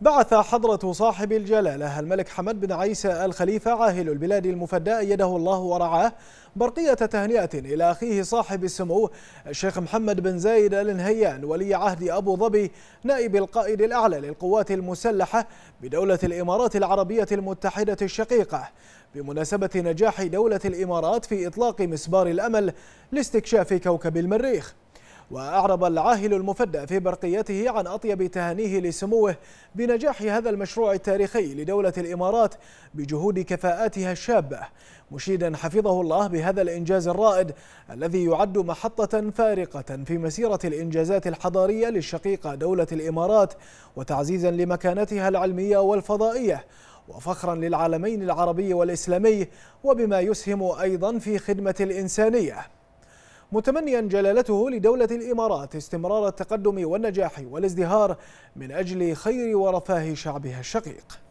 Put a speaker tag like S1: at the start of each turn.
S1: بعث حضرة صاحب الجلالة الملك حمد بن عيسى الخليفة عاهل البلاد المفدى أيده الله ورعاه برقية تهنئة إلى أخيه صاحب السمو الشيخ محمد بن زايد آل نهيان ولي عهد أبو ظبي نائب القائد الأعلى للقوات المسلحة بدولة الإمارات العربية المتحدة الشقيقة بمناسبة نجاح دولة الإمارات في إطلاق مسبار الأمل لاستكشاف كوكب المريخ وأعرب العاهل المفدى في برقيته عن أطيب تهانيه لسموه بنجاح هذا المشروع التاريخي لدولة الإمارات بجهود كفاءاتها الشابة مشيدا حفظه الله بهذا الإنجاز الرائد الذي يعد محطة فارقة في مسيرة الإنجازات الحضارية للشقيقة دولة الإمارات وتعزيزا لمكانتها العلمية والفضائية وفخرا للعالمين العربي والإسلامي وبما يسهم أيضا في خدمة الإنسانية متمنيا جلالته لدولة الإمارات استمرار التقدم والنجاح والازدهار من أجل خير ورفاه شعبها الشقيق